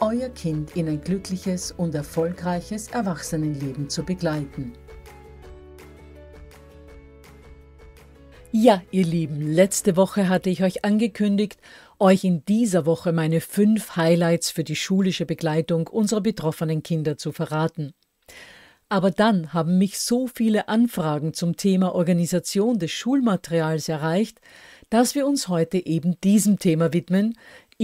euer Kind in ein glückliches und erfolgreiches Erwachsenenleben zu begleiten. Ja, ihr Lieben, letzte Woche hatte ich euch angekündigt, euch in dieser Woche meine fünf Highlights für die schulische Begleitung unserer betroffenen Kinder zu verraten. Aber dann haben mich so viele Anfragen zum Thema Organisation des Schulmaterials erreicht, dass wir uns heute eben diesem Thema widmen,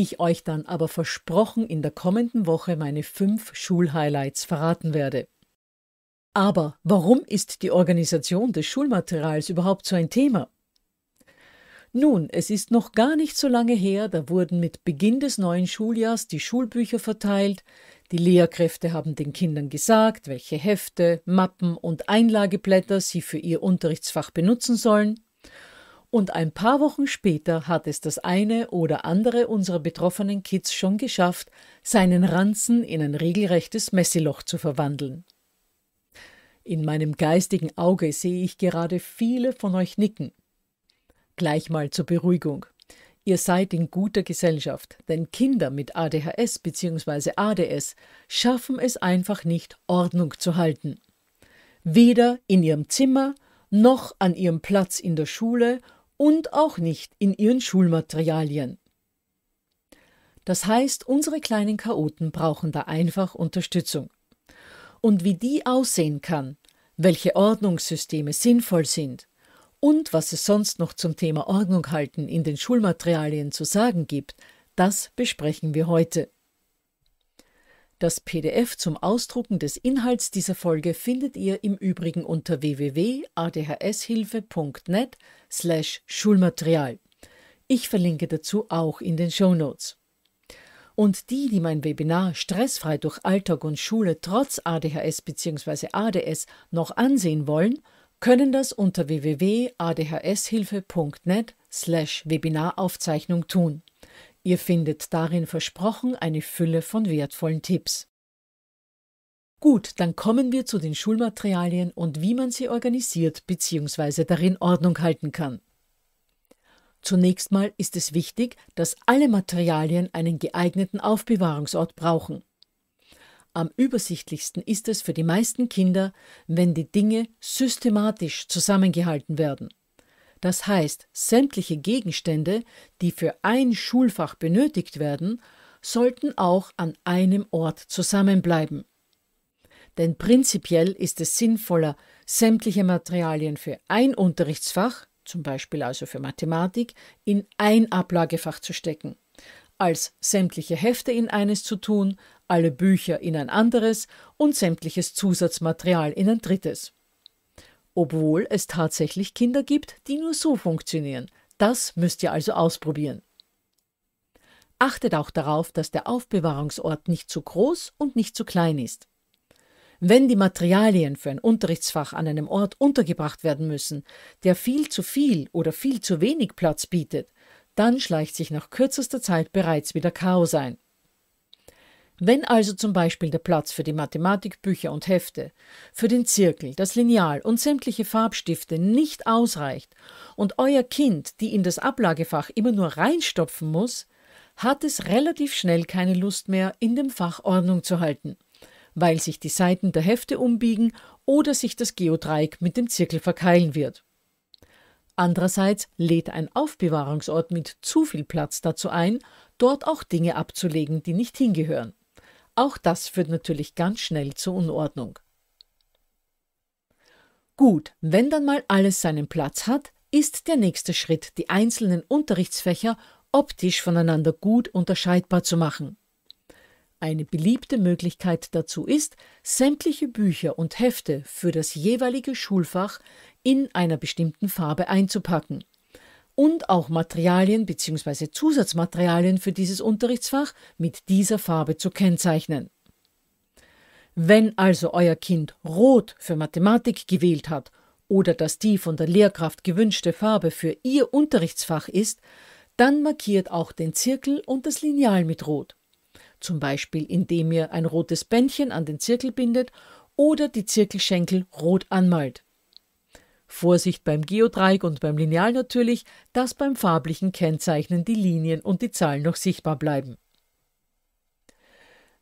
ich euch dann aber versprochen in der kommenden Woche meine fünf Schulhighlights verraten werde. Aber warum ist die Organisation des Schulmaterials überhaupt so ein Thema? Nun, es ist noch gar nicht so lange her, da wurden mit Beginn des neuen Schuljahrs die Schulbücher verteilt, die Lehrkräfte haben den Kindern gesagt, welche Hefte, Mappen und Einlageblätter sie für ihr Unterrichtsfach benutzen sollen, und ein paar Wochen später hat es das eine oder andere unserer betroffenen Kids schon geschafft, seinen Ranzen in ein regelrechtes Messeloch zu verwandeln. In meinem geistigen Auge sehe ich gerade viele von euch nicken. Gleich mal zur Beruhigung. Ihr seid in guter Gesellschaft, denn Kinder mit ADHS bzw. ADS schaffen es einfach nicht, Ordnung zu halten. Weder in ihrem Zimmer noch an ihrem Platz in der Schule und auch nicht in ihren Schulmaterialien. Das heißt, unsere kleinen Chaoten brauchen da einfach Unterstützung. Und wie die aussehen kann, welche Ordnungssysteme sinnvoll sind und was es sonst noch zum Thema Ordnung halten in den Schulmaterialien zu sagen gibt, das besprechen wir heute. Das PDF zum Ausdrucken des Inhalts dieser Folge findet ihr im Übrigen unter www.adhshilfe.net slash Schulmaterial. Ich verlinke dazu auch in den Show Notes. Und die, die mein Webinar Stressfrei durch Alltag und Schule trotz ADHS bzw. ADS noch ansehen wollen, können das unter www.adhshilfe.net slash Webinaraufzeichnung tun. Ihr findet darin versprochen eine Fülle von wertvollen Tipps. Gut, dann kommen wir zu den Schulmaterialien und wie man sie organisiert bzw. darin Ordnung halten kann. Zunächst mal ist es wichtig, dass alle Materialien einen geeigneten Aufbewahrungsort brauchen. Am übersichtlichsten ist es für die meisten Kinder, wenn die Dinge systematisch zusammengehalten werden. Das heißt, sämtliche Gegenstände, die für ein Schulfach benötigt werden, sollten auch an einem Ort zusammenbleiben. Denn prinzipiell ist es sinnvoller, sämtliche Materialien für ein Unterrichtsfach, zum Beispiel also für Mathematik, in ein Ablagefach zu stecken, als sämtliche Hefte in eines zu tun, alle Bücher in ein anderes und sämtliches Zusatzmaterial in ein drittes obwohl es tatsächlich Kinder gibt, die nur so funktionieren. Das müsst ihr also ausprobieren. Achtet auch darauf, dass der Aufbewahrungsort nicht zu groß und nicht zu klein ist. Wenn die Materialien für ein Unterrichtsfach an einem Ort untergebracht werden müssen, der viel zu viel oder viel zu wenig Platz bietet, dann schleicht sich nach kürzester Zeit bereits wieder Chaos ein. Wenn also zum Beispiel der Platz für die Mathematikbücher und Hefte, für den Zirkel, das Lineal und sämtliche Farbstifte nicht ausreicht und euer Kind die in das Ablagefach immer nur reinstopfen muss, hat es relativ schnell keine Lust mehr, in dem Fach Ordnung zu halten, weil sich die Seiten der Hefte umbiegen oder sich das Geodreieck mit dem Zirkel verkeilen wird. Andererseits lädt ein Aufbewahrungsort mit zu viel Platz dazu ein, dort auch Dinge abzulegen, die nicht hingehören. Auch das führt natürlich ganz schnell zur Unordnung. Gut, wenn dann mal alles seinen Platz hat, ist der nächste Schritt, die einzelnen Unterrichtsfächer optisch voneinander gut unterscheidbar zu machen. Eine beliebte Möglichkeit dazu ist, sämtliche Bücher und Hefte für das jeweilige Schulfach in einer bestimmten Farbe einzupacken und auch Materialien bzw. Zusatzmaterialien für dieses Unterrichtsfach mit dieser Farbe zu kennzeichnen. Wenn also euer Kind Rot für Mathematik gewählt hat oder das die von der Lehrkraft gewünschte Farbe für ihr Unterrichtsfach ist, dann markiert auch den Zirkel und das Lineal mit Rot. Zum Beispiel indem ihr ein rotes Bändchen an den Zirkel bindet oder die Zirkelschenkel rot anmalt. Vorsicht beim Geodreieck und beim Lineal natürlich, dass beim farblichen Kennzeichnen die Linien und die Zahlen noch sichtbar bleiben.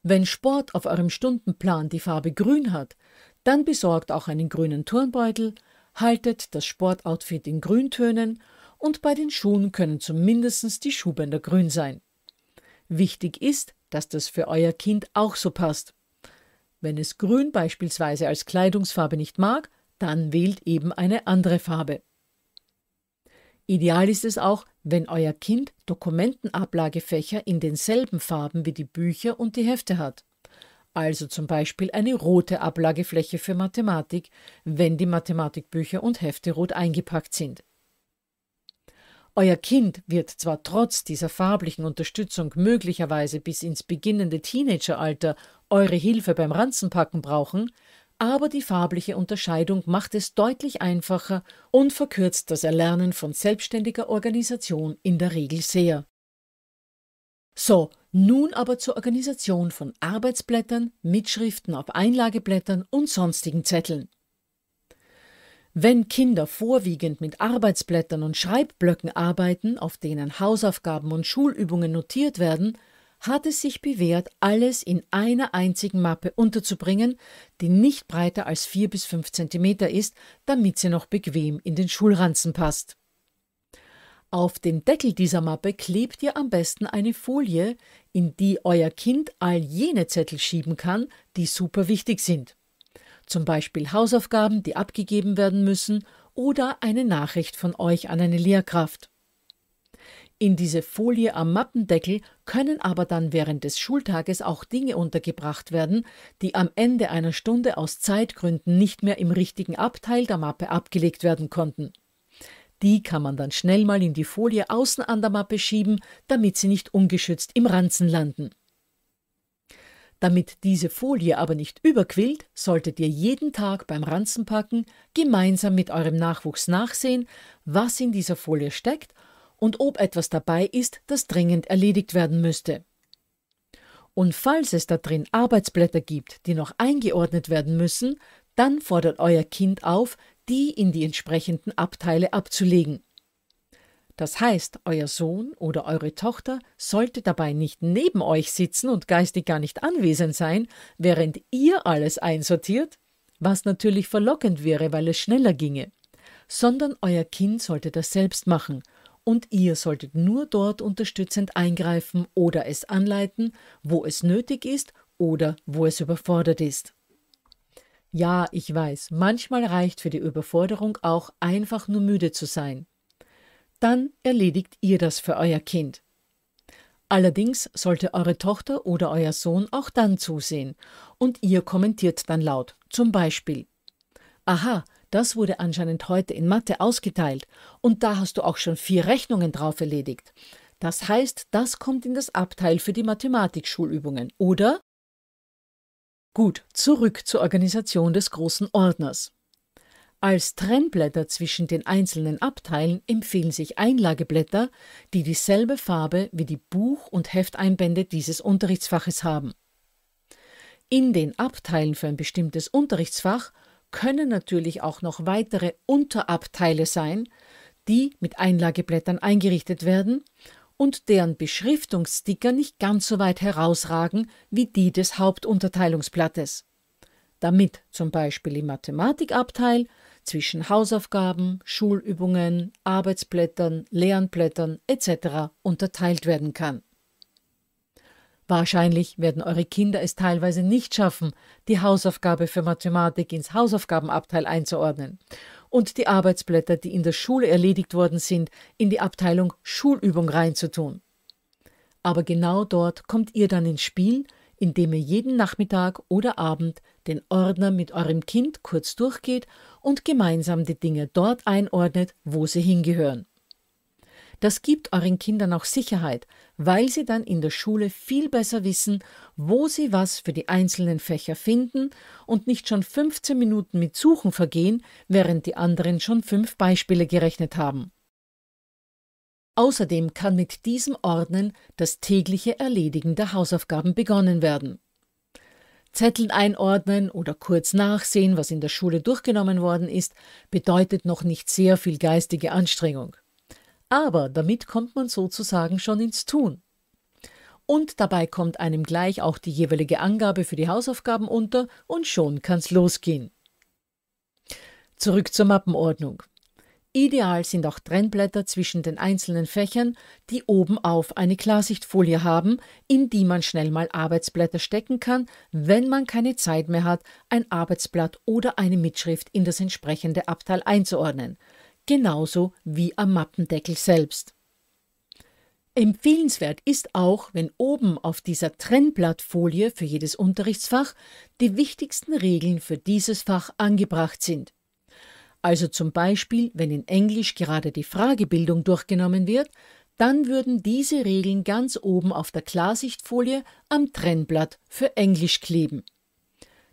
Wenn Sport auf eurem Stundenplan die Farbe grün hat, dann besorgt auch einen grünen Turnbeutel, haltet das Sportoutfit in Grüntönen und bei den Schuhen können zumindest die Schuhbänder grün sein. Wichtig ist, dass das für euer Kind auch so passt. Wenn es grün beispielsweise als Kleidungsfarbe nicht mag, dann wählt eben eine andere Farbe. Ideal ist es auch, wenn euer Kind Dokumentenablagefächer in denselben Farben wie die Bücher und die Hefte hat. Also zum Beispiel eine rote Ablagefläche für Mathematik, wenn die Mathematikbücher und Hefte rot eingepackt sind. Euer Kind wird zwar trotz dieser farblichen Unterstützung möglicherweise bis ins beginnende Teenageralter eure Hilfe beim Ranzenpacken brauchen, aber die farbliche Unterscheidung macht es deutlich einfacher und verkürzt das Erlernen von selbstständiger Organisation in der Regel sehr. So, nun aber zur Organisation von Arbeitsblättern, Mitschriften auf Einlageblättern und sonstigen Zetteln. Wenn Kinder vorwiegend mit Arbeitsblättern und Schreibblöcken arbeiten, auf denen Hausaufgaben und Schulübungen notiert werden, hat es sich bewährt, alles in einer einzigen Mappe unterzubringen, die nicht breiter als 4 bis 5 cm ist, damit sie noch bequem in den Schulranzen passt. Auf den Deckel dieser Mappe klebt ihr am besten eine Folie, in die euer Kind all jene Zettel schieben kann, die super wichtig sind. Zum Beispiel Hausaufgaben, die abgegeben werden müssen, oder eine Nachricht von euch an eine Lehrkraft. In diese Folie am Mappendeckel können aber dann während des Schultages auch Dinge untergebracht werden, die am Ende einer Stunde aus Zeitgründen nicht mehr im richtigen Abteil der Mappe abgelegt werden konnten. Die kann man dann schnell mal in die Folie außen an der Mappe schieben, damit sie nicht ungeschützt im Ranzen landen. Damit diese Folie aber nicht überquillt, solltet ihr jeden Tag beim Ranzenpacken gemeinsam mit eurem Nachwuchs nachsehen, was in dieser Folie steckt – und ob etwas dabei ist, das dringend erledigt werden müsste. Und falls es da drin Arbeitsblätter gibt, die noch eingeordnet werden müssen, dann fordert euer Kind auf, die in die entsprechenden Abteile abzulegen. Das heißt, euer Sohn oder eure Tochter sollte dabei nicht neben euch sitzen und geistig gar nicht anwesend sein, während ihr alles einsortiert, was natürlich verlockend wäre, weil es schneller ginge, sondern euer Kind sollte das selbst machen und ihr solltet nur dort unterstützend eingreifen oder es anleiten, wo es nötig ist oder wo es überfordert ist. Ja, ich weiß, manchmal reicht für die Überforderung auch einfach nur müde zu sein. Dann erledigt ihr das für euer Kind. Allerdings sollte eure Tochter oder euer Sohn auch dann zusehen und ihr kommentiert dann laut, zum Beispiel Aha, das wurde anscheinend heute in Mathe ausgeteilt und da hast du auch schon vier Rechnungen drauf erledigt. Das heißt, das kommt in das Abteil für die Mathematikschulübungen, oder? Gut, zurück zur Organisation des großen Ordners. Als Trennblätter zwischen den einzelnen Abteilen empfehlen sich Einlageblätter, die dieselbe Farbe wie die Buch- und Hefteinbände dieses Unterrichtsfaches haben. In den Abteilen für ein bestimmtes Unterrichtsfach können natürlich auch noch weitere Unterabteile sein, die mit Einlageblättern eingerichtet werden und deren Beschriftungssticker nicht ganz so weit herausragen wie die des Hauptunterteilungsblattes. Damit zum Beispiel im Mathematikabteil zwischen Hausaufgaben, Schulübungen, Arbeitsblättern, Lernblättern etc. unterteilt werden kann. Wahrscheinlich werden eure Kinder es teilweise nicht schaffen, die Hausaufgabe für Mathematik ins Hausaufgabenabteil einzuordnen und die Arbeitsblätter, die in der Schule erledigt worden sind, in die Abteilung Schulübung reinzutun. Aber genau dort kommt ihr dann ins Spiel, indem ihr jeden Nachmittag oder Abend den Ordner mit eurem Kind kurz durchgeht und gemeinsam die Dinge dort einordnet, wo sie hingehören. Das gibt euren Kindern auch Sicherheit, weil sie dann in der Schule viel besser wissen, wo sie was für die einzelnen Fächer finden und nicht schon 15 Minuten mit Suchen vergehen, während die anderen schon fünf Beispiele gerechnet haben. Außerdem kann mit diesem Ordnen das tägliche Erledigen der Hausaufgaben begonnen werden. Zetteln einordnen oder kurz nachsehen, was in der Schule durchgenommen worden ist, bedeutet noch nicht sehr viel geistige Anstrengung aber damit kommt man sozusagen schon ins Tun. Und dabei kommt einem gleich auch die jeweilige Angabe für die Hausaufgaben unter und schon kann's losgehen. Zurück zur Mappenordnung. Ideal sind auch Trennblätter zwischen den einzelnen Fächern, die oben auf eine Klarsichtfolie haben, in die man schnell mal Arbeitsblätter stecken kann, wenn man keine Zeit mehr hat, ein Arbeitsblatt oder eine Mitschrift in das entsprechende Abteil einzuordnen – genauso wie am Mappendeckel selbst. Empfehlenswert ist auch, wenn oben auf dieser Trennblattfolie für jedes Unterrichtsfach die wichtigsten Regeln für dieses Fach angebracht sind. Also zum Beispiel, wenn in Englisch gerade die Fragebildung durchgenommen wird, dann würden diese Regeln ganz oben auf der Klarsichtfolie am Trennblatt für Englisch kleben.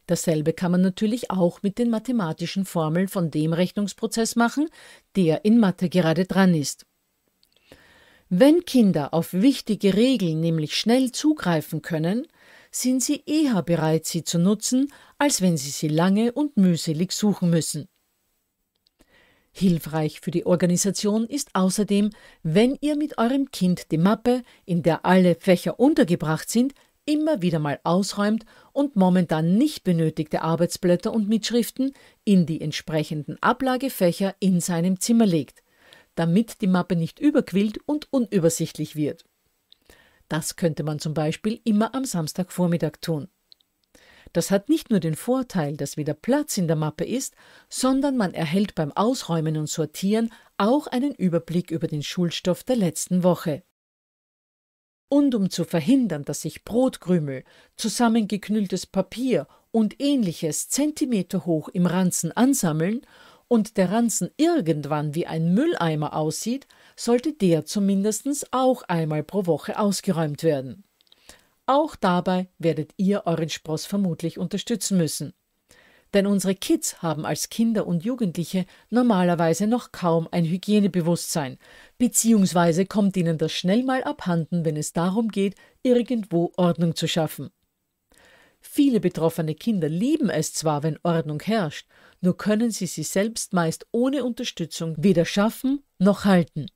Dasselbe kann man natürlich auch mit den mathematischen Formeln von dem Rechnungsprozess machen, der in Mathe gerade dran ist. Wenn Kinder auf wichtige Regeln nämlich schnell zugreifen können, sind sie eher bereit, sie zu nutzen, als wenn sie sie lange und mühselig suchen müssen. Hilfreich für die Organisation ist außerdem, wenn ihr mit eurem Kind die Mappe, in der alle Fächer untergebracht sind, immer wieder mal ausräumt und momentan nicht benötigte Arbeitsblätter und Mitschriften in die entsprechenden Ablagefächer in seinem Zimmer legt, damit die Mappe nicht überquillt und unübersichtlich wird. Das könnte man zum Beispiel immer am Samstagvormittag tun. Das hat nicht nur den Vorteil, dass wieder Platz in der Mappe ist, sondern man erhält beim Ausräumen und Sortieren auch einen Überblick über den Schulstoff der letzten Woche und um zu verhindern, dass sich Brotkrümel, zusammengeknülltes Papier und ähnliches zentimeterhoch im Ranzen ansammeln und der Ranzen irgendwann wie ein Mülleimer aussieht, sollte der zumindest auch einmal pro Woche ausgeräumt werden. Auch dabei werdet ihr euren Spross vermutlich unterstützen müssen. Denn unsere Kids haben als Kinder und Jugendliche normalerweise noch kaum ein Hygienebewusstsein, beziehungsweise kommt ihnen das schnell mal abhanden, wenn es darum geht, irgendwo Ordnung zu schaffen. Viele betroffene Kinder lieben es zwar, wenn Ordnung herrscht, nur können sie sie selbst meist ohne Unterstützung weder schaffen noch halten.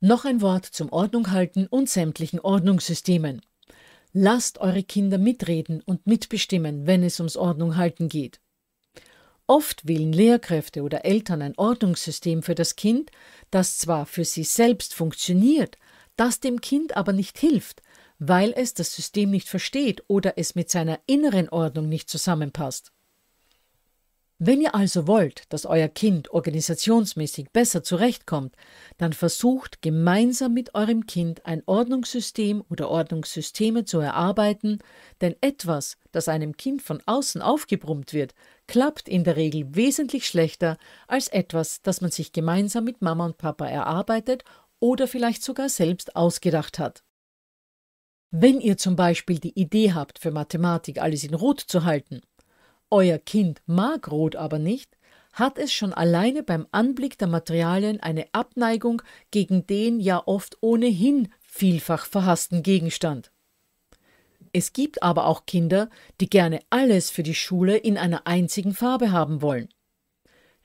Noch ein Wort zum Ordnung halten und sämtlichen Ordnungssystemen. Lasst eure Kinder mitreden und mitbestimmen, wenn es ums Ordnung halten geht. Oft wählen Lehrkräfte oder Eltern ein Ordnungssystem für das Kind, das zwar für sie selbst funktioniert, das dem Kind aber nicht hilft, weil es das System nicht versteht oder es mit seiner inneren Ordnung nicht zusammenpasst. Wenn ihr also wollt, dass euer Kind organisationsmäßig besser zurechtkommt, dann versucht gemeinsam mit eurem Kind ein Ordnungssystem oder Ordnungssysteme zu erarbeiten, denn etwas, das einem Kind von außen aufgebrummt wird, klappt in der Regel wesentlich schlechter als etwas, das man sich gemeinsam mit Mama und Papa erarbeitet oder vielleicht sogar selbst ausgedacht hat. Wenn ihr zum Beispiel die Idee habt, für Mathematik alles in Rot zu halten euer Kind mag Rot aber nicht, hat es schon alleine beim Anblick der Materialien eine Abneigung gegen den ja oft ohnehin vielfach verhassten Gegenstand. Es gibt aber auch Kinder, die gerne alles für die Schule in einer einzigen Farbe haben wollen.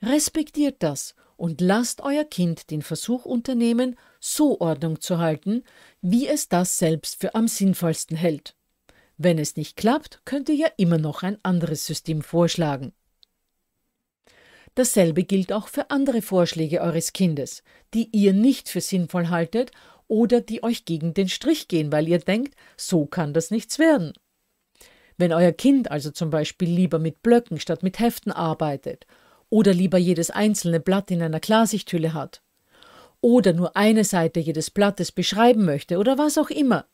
Respektiert das und lasst euer Kind den Versuch unternehmen, so Ordnung zu halten, wie es das selbst für am sinnvollsten hält. Wenn es nicht klappt, könnt ihr ja immer noch ein anderes System vorschlagen. Dasselbe gilt auch für andere Vorschläge eures Kindes, die ihr nicht für sinnvoll haltet oder die euch gegen den Strich gehen, weil ihr denkt, so kann das nichts werden. Wenn euer Kind also zum Beispiel lieber mit Blöcken statt mit Heften arbeitet oder lieber jedes einzelne Blatt in einer Klarsichthülle hat oder nur eine Seite jedes Blattes beschreiben möchte oder was auch immer,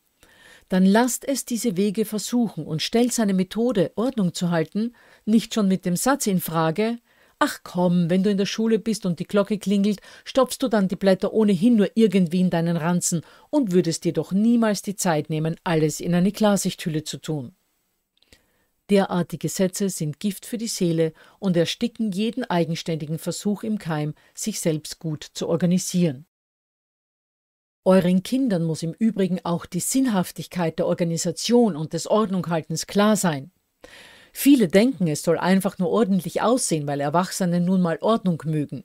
dann lasst es diese Wege versuchen und stellt seine Methode, Ordnung zu halten, nicht schon mit dem Satz in Frage, Ach komm, wenn du in der Schule bist und die Glocke klingelt, stopfst du dann die Blätter ohnehin nur irgendwie in deinen Ranzen und würdest dir doch niemals die Zeit nehmen, alles in eine Klarsichthülle zu tun. Derartige Sätze sind Gift für die Seele und ersticken jeden eigenständigen Versuch im Keim, sich selbst gut zu organisieren. Euren Kindern muss im Übrigen auch die Sinnhaftigkeit der Organisation und des Ordnunghaltens klar sein. Viele denken, es soll einfach nur ordentlich aussehen, weil Erwachsene nun mal Ordnung mögen.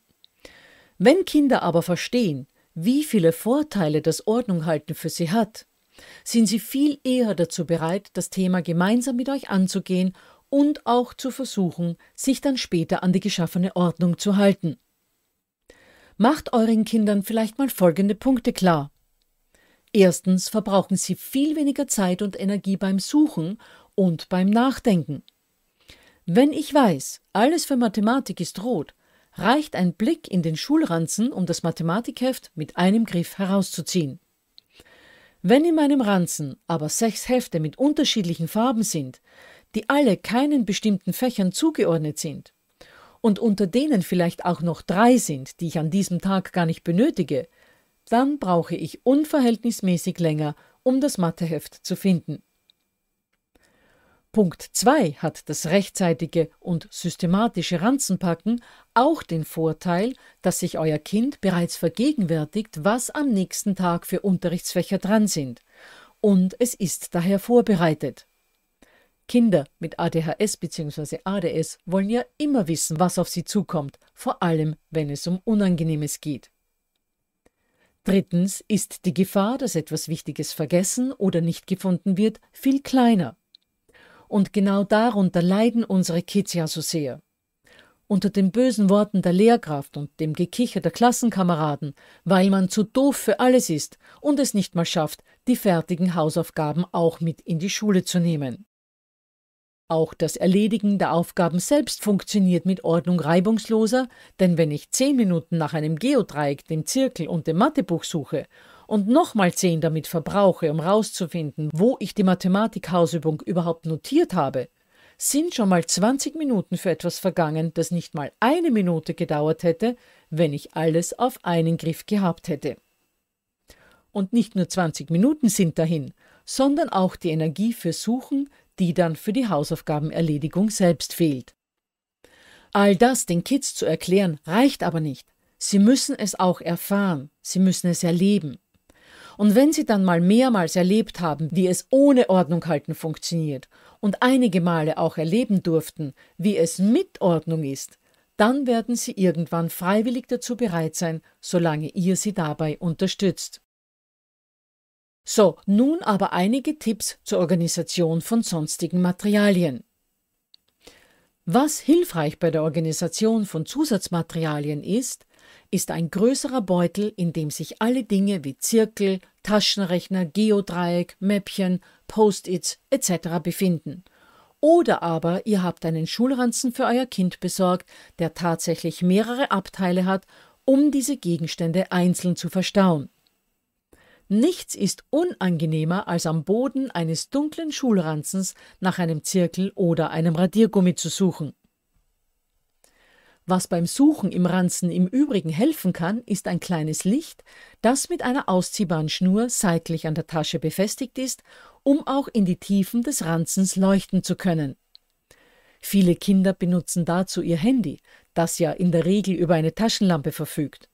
Wenn Kinder aber verstehen, wie viele Vorteile das Ordnunghalten für sie hat, sind sie viel eher dazu bereit, das Thema gemeinsam mit euch anzugehen und auch zu versuchen, sich dann später an die geschaffene Ordnung zu halten. Macht euren Kindern vielleicht mal folgende Punkte klar. Erstens verbrauchen sie viel weniger Zeit und Energie beim Suchen und beim Nachdenken. Wenn ich weiß, alles für Mathematik ist rot, reicht ein Blick in den Schulranzen, um das Mathematikheft mit einem Griff herauszuziehen. Wenn in meinem Ranzen aber sechs Hefte mit unterschiedlichen Farben sind, die alle keinen bestimmten Fächern zugeordnet sind, und unter denen vielleicht auch noch drei sind, die ich an diesem Tag gar nicht benötige, dann brauche ich unverhältnismäßig länger, um das Matheheft zu finden. Punkt 2 hat das rechtzeitige und systematische Ranzenpacken auch den Vorteil, dass sich euer Kind bereits vergegenwärtigt, was am nächsten Tag für Unterrichtsfächer dran sind, und es ist daher vorbereitet. Kinder mit ADHS bzw. ADS wollen ja immer wissen, was auf sie zukommt, vor allem wenn es um Unangenehmes geht. Drittens ist die Gefahr, dass etwas Wichtiges vergessen oder nicht gefunden wird, viel kleiner. Und genau darunter leiden unsere Kids ja so sehr. Unter den bösen Worten der Lehrkraft und dem Gekicher der Klassenkameraden, weil man zu doof für alles ist und es nicht mal schafft, die fertigen Hausaufgaben auch mit in die Schule zu nehmen. Auch das Erledigen der Aufgaben selbst funktioniert mit Ordnung reibungsloser, denn wenn ich zehn Minuten nach einem Geodreieck, dem Zirkel und dem Mathebuch suche und nochmal zehn damit verbrauche, um rauszufinden, wo ich die Mathematikhausübung überhaupt notiert habe, sind schon mal 20 Minuten für etwas vergangen, das nicht mal eine Minute gedauert hätte, wenn ich alles auf einen Griff gehabt hätte. Und nicht nur 20 Minuten sind dahin, sondern auch die Energie für Suchen, die dann für die Hausaufgabenerledigung selbst fehlt. All das den Kids zu erklären, reicht aber nicht. Sie müssen es auch erfahren, sie müssen es erleben. Und wenn sie dann mal mehrmals erlebt haben, wie es ohne Ordnung halten funktioniert und einige Male auch erleben durften, wie es mit Ordnung ist, dann werden sie irgendwann freiwillig dazu bereit sein, solange ihr sie dabei unterstützt. So, nun aber einige Tipps zur Organisation von sonstigen Materialien. Was hilfreich bei der Organisation von Zusatzmaterialien ist, ist ein größerer Beutel, in dem sich alle Dinge wie Zirkel, Taschenrechner, Geodreieck, Mäppchen, Post-its etc. befinden. Oder aber ihr habt einen Schulranzen für euer Kind besorgt, der tatsächlich mehrere Abteile hat, um diese Gegenstände einzeln zu verstauen. Nichts ist unangenehmer, als am Boden eines dunklen Schulranzens nach einem Zirkel oder einem Radiergummi zu suchen. Was beim Suchen im Ranzen im Übrigen helfen kann, ist ein kleines Licht, das mit einer ausziehbaren Schnur seitlich an der Tasche befestigt ist, um auch in die Tiefen des Ranzens leuchten zu können. Viele Kinder benutzen dazu ihr Handy, das ja in der Regel über eine Taschenlampe verfügt.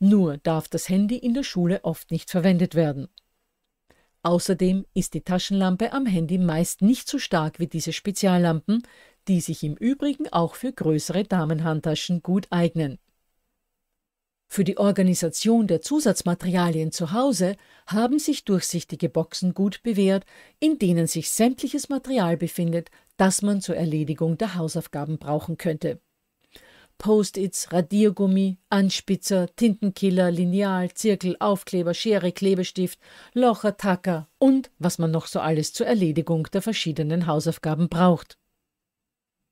Nur darf das Handy in der Schule oft nicht verwendet werden. Außerdem ist die Taschenlampe am Handy meist nicht so stark wie diese Speziallampen, die sich im Übrigen auch für größere Damenhandtaschen gut eignen. Für die Organisation der Zusatzmaterialien zu Hause haben sich durchsichtige Boxen gut bewährt, in denen sich sämtliches Material befindet, das man zur Erledigung der Hausaufgaben brauchen könnte. Post-its, Radiergummi, Anspitzer, Tintenkiller, Lineal, Zirkel, Aufkleber, Schere, Klebestift, Locher, Tacker und was man noch so alles zur Erledigung der verschiedenen Hausaufgaben braucht.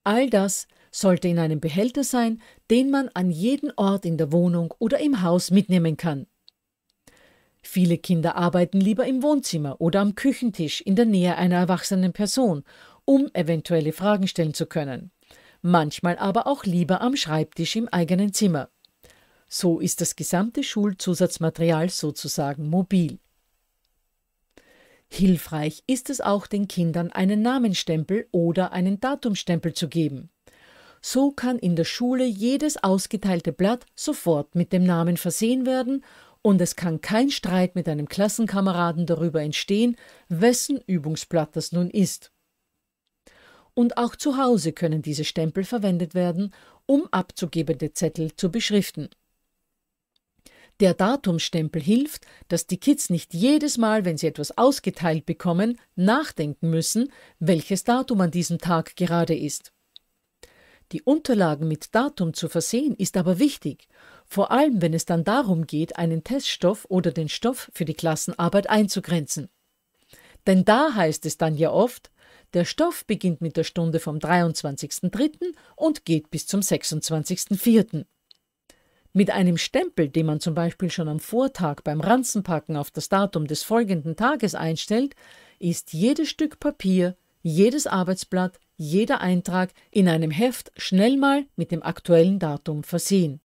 All das sollte in einem Behälter sein, den man an jeden Ort in der Wohnung oder im Haus mitnehmen kann. Viele Kinder arbeiten lieber im Wohnzimmer oder am Küchentisch in der Nähe einer erwachsenen Person, um eventuelle Fragen stellen zu können manchmal aber auch lieber am Schreibtisch im eigenen Zimmer. So ist das gesamte Schulzusatzmaterial sozusagen mobil. Hilfreich ist es auch, den Kindern einen Namenstempel oder einen Datumstempel zu geben. So kann in der Schule jedes ausgeteilte Blatt sofort mit dem Namen versehen werden und es kann kein Streit mit einem Klassenkameraden darüber entstehen, wessen Übungsblatt das nun ist und auch zu Hause können diese Stempel verwendet werden, um abzugebende Zettel zu beschriften. Der Datumstempel hilft, dass die Kids nicht jedes Mal, wenn sie etwas ausgeteilt bekommen, nachdenken müssen, welches Datum an diesem Tag gerade ist. Die Unterlagen mit Datum zu versehen ist aber wichtig, vor allem wenn es dann darum geht, einen Teststoff oder den Stoff für die Klassenarbeit einzugrenzen. Denn da heißt es dann ja oft, der Stoff beginnt mit der Stunde vom 23.03. und geht bis zum 26.04. Mit einem Stempel, den man zum Beispiel schon am Vortag beim Ranzenpacken auf das Datum des folgenden Tages einstellt, ist jedes Stück Papier, jedes Arbeitsblatt, jeder Eintrag in einem Heft schnell mal mit dem aktuellen Datum versehen.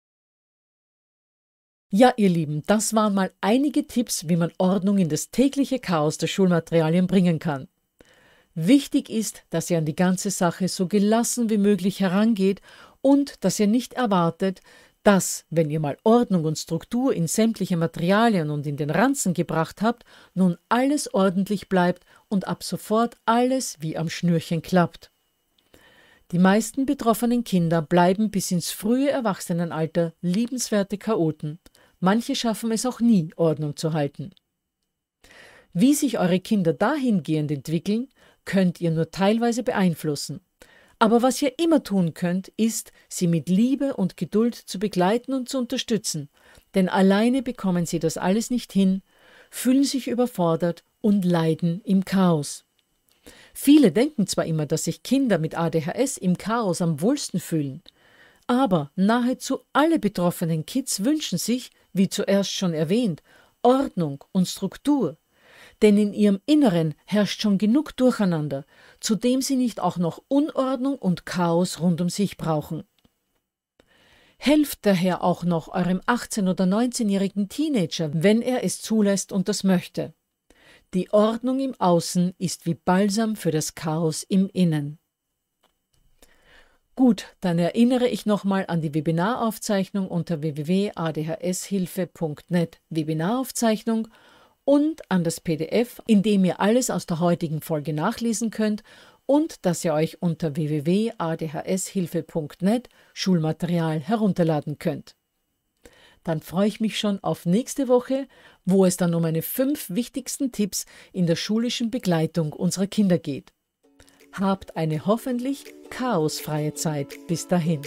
Ja, ihr Lieben, das waren mal einige Tipps, wie man Ordnung in das tägliche Chaos der Schulmaterialien bringen kann. Wichtig ist, dass ihr an die ganze Sache so gelassen wie möglich herangeht und dass ihr nicht erwartet, dass, wenn ihr mal Ordnung und Struktur in sämtliche Materialien und in den Ranzen gebracht habt, nun alles ordentlich bleibt und ab sofort alles wie am Schnürchen klappt. Die meisten betroffenen Kinder bleiben bis ins frühe Erwachsenenalter liebenswerte Chaoten. Manche schaffen es auch nie, Ordnung zu halten. Wie sich eure Kinder dahingehend entwickeln, könnt ihr nur teilweise beeinflussen. Aber was ihr immer tun könnt, ist, sie mit Liebe und Geduld zu begleiten und zu unterstützen, denn alleine bekommen sie das alles nicht hin, fühlen sich überfordert und leiden im Chaos. Viele denken zwar immer, dass sich Kinder mit ADHS im Chaos am wohlsten fühlen, aber nahezu alle betroffenen Kids wünschen sich, wie zuerst schon erwähnt, Ordnung und Struktur, denn in ihrem Inneren herrscht schon genug Durcheinander, zu dem sie nicht auch noch Unordnung und Chaos rund um sich brauchen. Helft daher auch noch eurem 18- oder 19-jährigen Teenager, wenn er es zulässt und das möchte. Die Ordnung im Außen ist wie Balsam für das Chaos im Innen. Gut, dann erinnere ich nochmal an die Webinaraufzeichnung unter www.adhshilfe.net Webinaraufzeichnung und an das PDF, in dem ihr alles aus der heutigen Folge nachlesen könnt und das ihr euch unter www.adhshilfe.net Schulmaterial herunterladen könnt. Dann freue ich mich schon auf nächste Woche, wo es dann um meine fünf wichtigsten Tipps in der schulischen Begleitung unserer Kinder geht. Habt eine hoffentlich chaosfreie Zeit bis dahin.